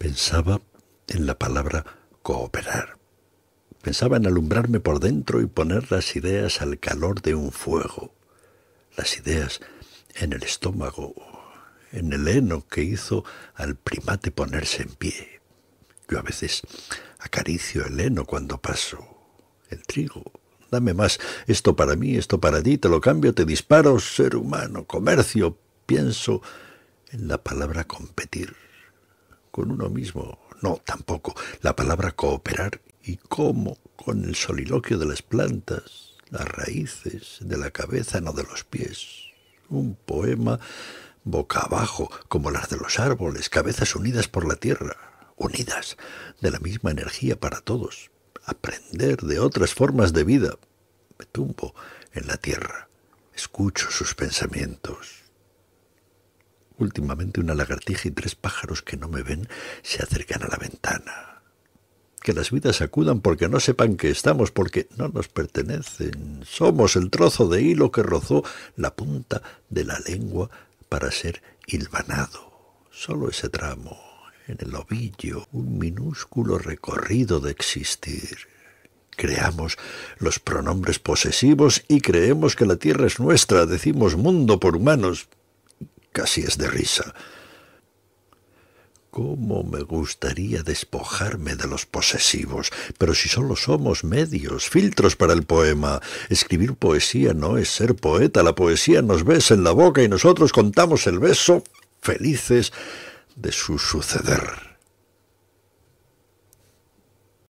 Pensaba en la palabra cooperar. Pensaba en alumbrarme por dentro y poner las ideas al calor de un fuego. Las ideas en el estómago, en el heno que hizo al primate ponerse en pie. Yo a veces acaricio el heno cuando paso. El trigo. Dame más. Esto para mí, esto para ti. Te lo cambio, te disparo. Ser humano, comercio. Pienso en la palabra competir con uno mismo. No, tampoco. La palabra cooperar y cómo con el soliloquio de las plantas, las raíces, de la cabeza, no de los pies. Un poema boca abajo, como las de los árboles, cabezas unidas por la tierra, unidas de la misma energía para todos. Aprender de otras formas de vida. Me tumbo en la tierra, escucho sus pensamientos, Últimamente una lagartija y tres pájaros que no me ven se acercan a la ventana. Que las vidas acudan porque no sepan que estamos, porque no nos pertenecen. Somos el trozo de hilo que rozó la punta de la lengua para ser hilvanado. Solo ese tramo, en el ovillo, un minúsculo recorrido de existir creamos los pronombres posesivos y creemos que la tierra es nuestra, decimos mundo por humanos, casi es de risa. ¿Cómo me gustaría despojarme de los posesivos? Pero si solo somos medios, filtros para el poema. Escribir poesía no es ser poeta. La poesía nos besa en la boca y nosotros contamos el beso felices de su suceder.